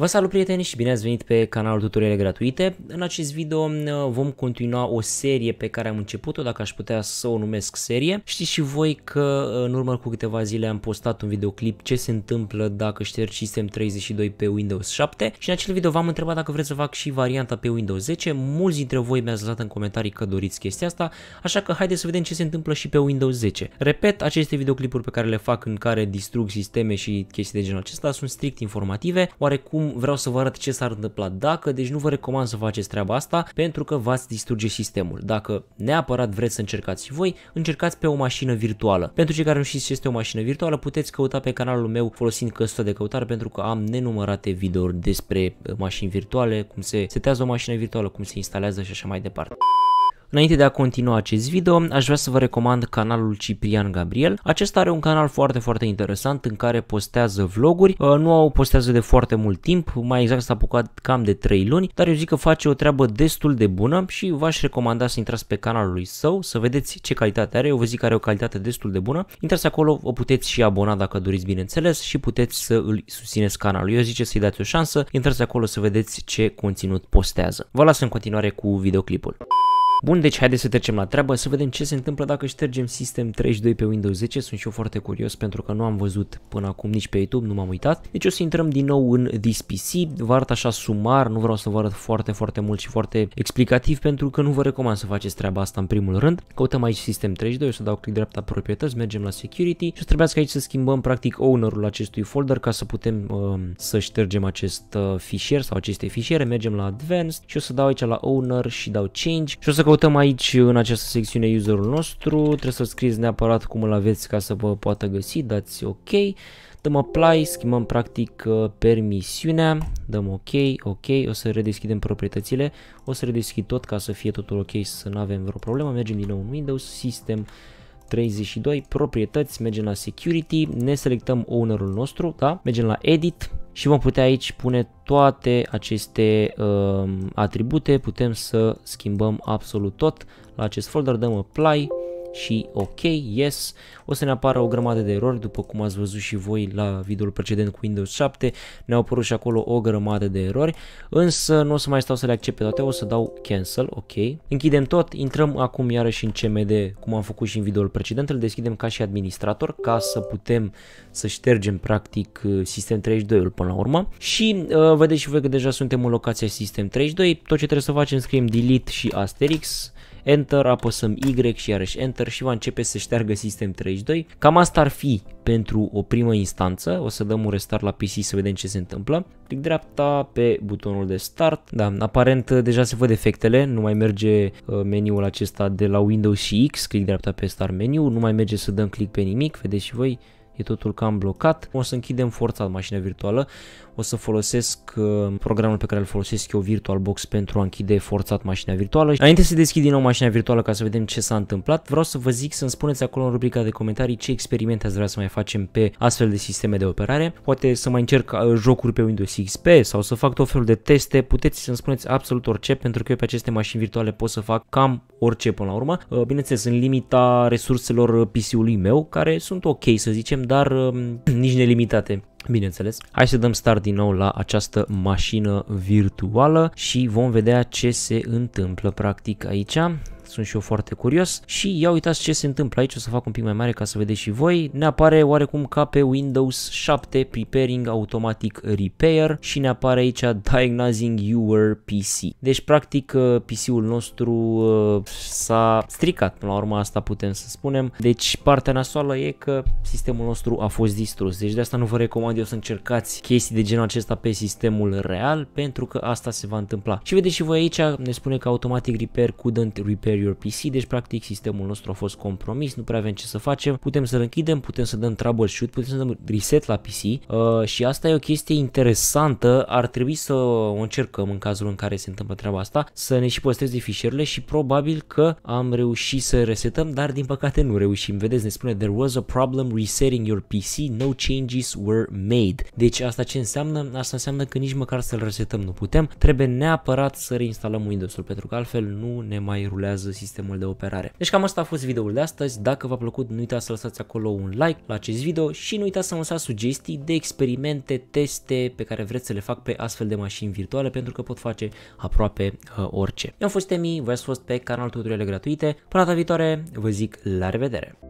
Vă salut prieteni și bine ați venit pe canalul Tutoriale Gratuite. În acest video vom continua o serie pe care am început-o, dacă aș putea să o numesc serie. Știți și voi că în urmă cu câteva zile am postat un videoclip ce se întâmplă dacă șterg System 32 pe Windows 7 și în acel video v-am întrebat dacă vreți să fac și varianta pe Windows 10. Mulți dintre voi mi-ați lăsat în comentarii că doriți chestia asta, așa că haideți să vedem ce se întâmplă și pe Windows 10. Repet, aceste videoclipuri pe care le fac în care distrug sisteme și chestii de genul acesta sunt strict informative, oarecum vreau să vă arăt ce s-ar întâmpla dacă, deci nu vă recomand să faceți treaba asta pentru că v-ați distruge sistemul. Dacă neapărat vreți să încercați și voi, încercați pe o mașină virtuală. Pentru cei care nu știți ce este o mașină virtuală, puteți căuta pe canalul meu folosind căsuța de căutare pentru că am nenumărate videouri despre uh, mașini virtuale, cum se setează o mașină virtuală, cum se instalează și așa mai departe. Înainte de a continua acest video, aș vrea să vă recomand canalul Ciprian Gabriel. Acesta are un canal foarte, foarte interesant în care postează vloguri. Uh, nu au postează de foarte mult timp, mai exact s-a apucat cam de 3 luni, dar eu zic că face o treabă destul de bună și v-aș recomanda să intrați pe canalul lui său, să vedeți ce calitate are. Eu vă zic că are o calitate destul de bună. Intrați acolo, o puteți și abona dacă doriți, bineînțeles, și puteți să îl susțineți canalul. Eu zic să-i dați o șansă, intrați acolo să vedeți ce conținut postează. Vă las în continuare cu videoclipul. Bun, deci haideți să trecem la treabă, să vedem ce se întâmplă dacă ștergem System 32 pe Windows 10. Sunt și eu foarte curios pentru că nu am văzut până acum nici pe YouTube, nu m-am uitat. Deci o să intrăm din nou în This PC, vă arăt așa sumar, nu vreau să vă arăt foarte, foarte mult și foarte explicativ pentru că nu vă recomand să faceți treaba asta în primul rând. Căutăm aici System 32, o să dau click dreapta proprietăți, mergem la Security și o să trebuiască aici să schimbăm practic ownerul acestui folder ca să putem uh, să ștergem acest uh, fișier sau aceste fișiere. Mergem la Advanced și o să dau aici la Owner și dau Change și o să căutăm aici în această secțiune userul nostru, trebuie să scrieți neapărat cum îl aveți ca să vă poată găsi, dați OK, dăm apply, schimbăm practic uh, permisiunea, dăm OK, OK, o să redeschidem proprietățile, o să redeschid tot ca să fie totul ok, să nu avem vreo problemă, mergem din nou în Windows, System, 32, proprietăți, mergem la Security, ne selectăm ownerul nostru, da? mergem la Edit, și vom putea aici pune toate aceste uh, atribute, putem să schimbăm absolut tot. La acest folder dăm apply și OK, Yes. O să ne apară o grămadă de erori, după cum ați văzut și voi la videoul precedent cu Windows 7, ne-au apărut și acolo o grămadă de erori, însă nu o să mai stau să le accept pe toate, o să dau Cancel, OK. Închidem tot, intrăm acum iarăși în CMD, cum am făcut și în videoul precedent, îl deschidem ca și administrator, ca să putem să ștergem practic uh, System32-ul până la urmă. Și uh, vedeți și voi că deja suntem în locația System32, tot ce trebuie să facem scriem delete și asterix, Enter, apăsăm Y și iarăși Enter și va începe să șteargă System32. Cam asta ar fi pentru o primă instanță. O să dăm un restart la PC să vedem ce se întâmplă. Clic dreapta pe butonul de start. Da, aparent deja se văd efectele, nu mai merge uh, meniul acesta de la Windows și X. Clic dreapta pe start meniu. nu mai merge să dăm click pe nimic, vedeți și voi e totul cam blocat. O să închidem forțat mașina virtuală o să folosesc uh, programul pe care îl folosesc eu, VirtualBox, pentru a închide forțat mașina virtuală. Înainte să deschid din nou mașina virtuală ca să vedem ce s-a întâmplat, vreau să vă zic să-mi spuneți acolo în rubrica de comentarii ce experimente ați vrea să mai facem pe astfel de sisteme de operare. Poate să mai încerc uh, jocuri pe Windows XP sau să fac tot felul de teste, puteți să-mi spuneți absolut orice, pentru că eu pe aceste mașini virtuale pot să fac cam orice până la urmă. Uh, bineînțeles, în limita resurselor PC-ului meu, care sunt ok să zicem, dar nici nelimitate bineînțeles. Hai să dăm start din nou la această mașină virtuală și vom vedea ce se întâmplă practic aici sunt și eu foarte curios și ia uitați ce se întâmplă aici, o să fac un pic mai mare ca să vedeți și voi, ne apare oarecum ca pe Windows 7 Preparing Automatic Repair și ne apare aici Diagnosing Your PC. Deci practic uh, PC-ul nostru uh, s-a stricat, până la urmă asta putem să spunem, deci partea nasoală e că sistemul nostru a fost distrus, deci de asta nu vă recomand eu să încercați chestii de genul acesta pe sistemul real, pentru că asta se va întâmpla. Și vedeți și voi aici, ne spune că Automatic Repair couldn't repair Superior PC, deci practic sistemul nostru a fost compromis, nu prea avem ce să facem, putem să-l închidem, putem să dăm troubleshoot, putem să dăm reset la PC uh, și asta e o chestie interesantă, ar trebui să o încercăm în cazul în care se întâmplă treaba asta, să ne și păstreze fișierele și probabil că am reușit să resetăm, dar din păcate nu reușim, vedeți, ne spune there was a problem resetting your PC, no changes were made. Deci asta ce înseamnă? Asta înseamnă că nici măcar să-l resetăm nu putem, trebuie neapărat să reinstalăm Windows-ul pentru că altfel nu ne mai rulează funcționează sistemul de operare. Deci cam asta a fost videoul de astăzi, dacă v-a plăcut nu uitați să lăsați acolo un like la acest video și nu uitați să mă lăsați sugestii de experimente, teste pe care vreți să le fac pe astfel de mașini virtuale pentru că pot face aproape uh, orice. Eu am fost Emi, voi ați fost pe canalul Tutoriale Gratuite, până data viitoare vă zic la revedere!